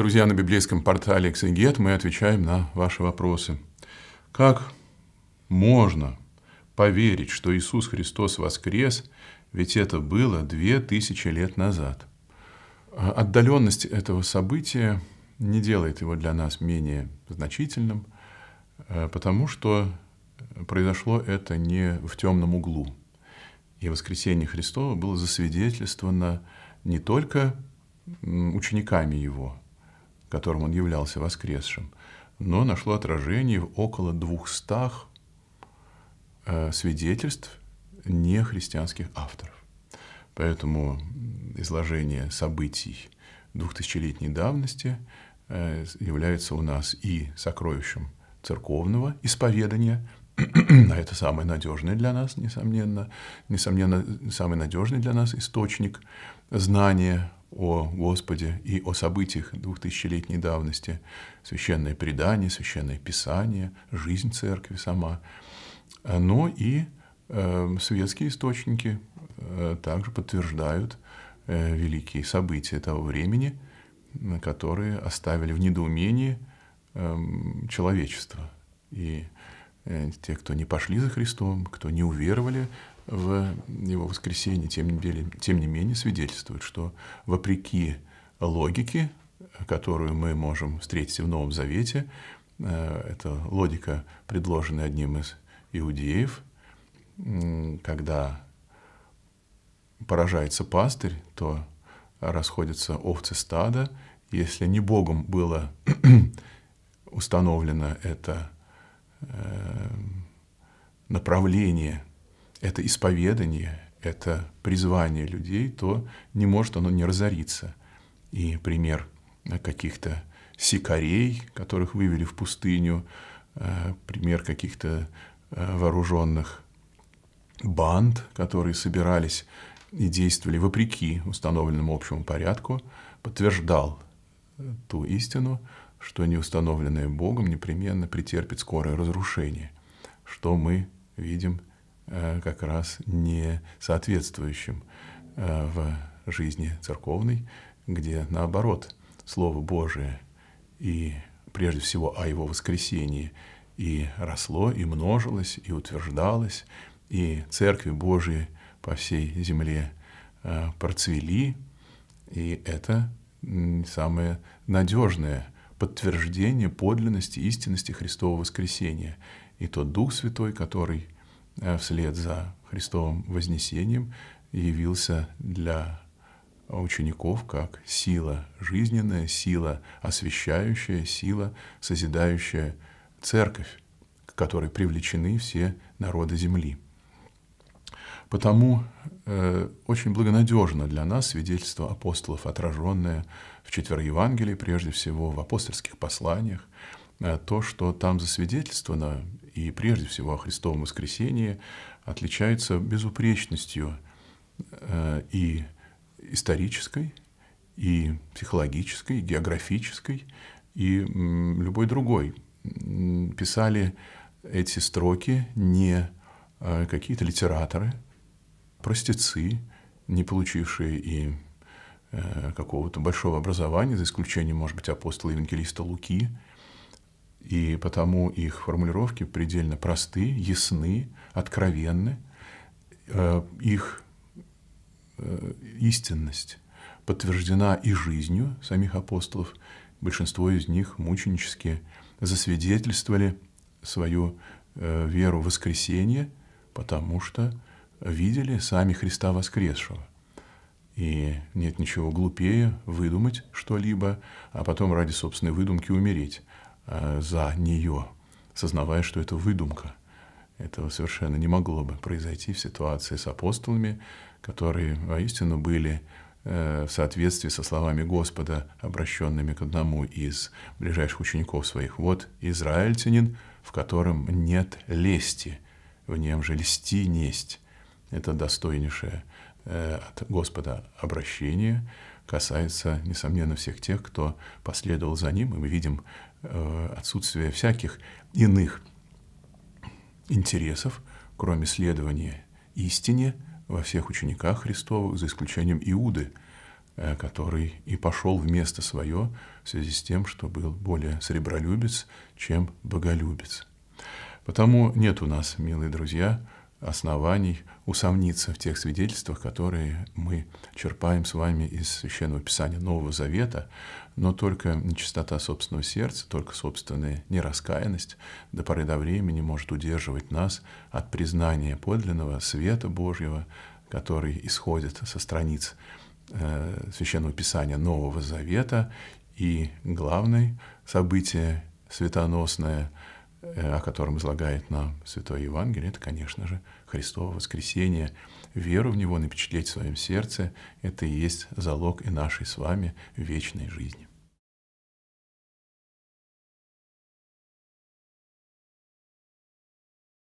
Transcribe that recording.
Друзья, на библейском портале «Эксегет» мы отвечаем на ваши вопросы. Как можно поверить, что Иисус Христос воскрес, ведь это было две тысячи лет назад? А отдаленность этого события не делает его для нас менее значительным, э, потому что произошло это не в темном углу. И воскресение Христова было засвидетельствовано не только учениками его, которым он являлся воскресшим, но нашло отражение в около двухстах э, свидетельств нехристианских авторов. Поэтому изложение событий двухтысячелетней давности э, является у нас и сокровищем церковного исповедания, а это самый надежный для нас, несомненно, несомненно, самый надежный для нас источник знания о Господе и о событиях двухтысячелетней давности, священное предание, священное писание, жизнь церкви сама, а, но и э, светские источники э, также подтверждают э, великие события того времени, которые оставили в недоумении эм, человечество. И те, кто не пошли за Христом, кто не уверовали в его воскресенье, тем не, менее, тем не менее свидетельствует, что вопреки логике, которую мы можем встретить в Новом Завете, э, это логика, предложенная одним из иудеев, когда поражается пастырь, то расходятся овцы стада. Если не Богом было установлено это э, направление это исповедание, это призвание людей, то не может оно не разориться. И пример каких-то сикарей, которых вывели в пустыню, э, пример каких-то э, вооруженных банд, которые собирались и действовали вопреки установленному общему порядку, подтверждал э, ту истину, что неустановленное Богом непременно претерпит скорое разрушение, что мы видим Э, как раз не соответствующим э, в жизни церковной, где наоборот Слово Божие и прежде всего о его воскресении и росло, и множилось, и утверждалось, и церкви Божии по всей земле э, процвели, и это самое надежное подтверждение подлинности истинности Христового воскресения и тот Дух Святой, который – Э, вслед за Христовым вознесением явился для учеников как сила жизненная, сила освещающая, сила созидающая церковь, к которой привлечены все народы земли. Потому э, очень благонадежно для нас свидетельство апостолов, отраженное в четверо Евангелии, прежде всего в апостольских посланиях, Э, то, что там засвидетельствовано, и прежде всего о Христовом воскресении, отличается безупречностью э, и исторической, и психологической, и географической, и любой другой. Писали эти строки не э, какие-то литераторы, простецы, не получившие и какого-то большого образования, за исключением, может быть, апостола-евангелиста Луки – и потому их формулировки предельно просты, ясны, откровенны. Э, их э, истинность подтверждена и жизнью самих апостолов. Большинство из них мученически засвидетельствовали свою э, веру в воскресение, потому что видели сами Христа воскресшего. И нет ничего глупее выдумать что-либо, а потом ради собственной выдумки умереть. Э, за нее, сознавая, что это выдумка. Этого совершенно не могло бы произойти в ситуации с апостолами, которые воистину были э, в соответствии со словами Господа, обращенными к одному из ближайших учеников своих. «Вот израильтянин, в котором нет лести, в нем же лести несть». Это достойнейшее э, от Господа обращение, касается, несомненно, всех тех, кто последовал за ним. И мы видим Э, отсутствие всяких иных интересов, кроме следования истине во всех учениках Христовых, за исключением Иуды, э, который и пошел в место свое в связи с тем, что был более сребролюбец, чем боголюбец. Потому нет у нас, милые друзья, оснований усомниться в тех свидетельствах, которые мы черпаем с вами из Священного Писания Нового Завета, но только нечистота собственного сердца, только собственная нераскаянность до поры до времени может удерживать нас от признания подлинного света Божьего, который исходит со страниц э, Священного Писания Нового Завета и главное событие светоносное – Э, о котором излагает нам Святое Евангелие, это, конечно же, Христово воскресение. Веру в Него напечатлеть в своем сердце – это и есть залог и нашей с вами вечной жизни.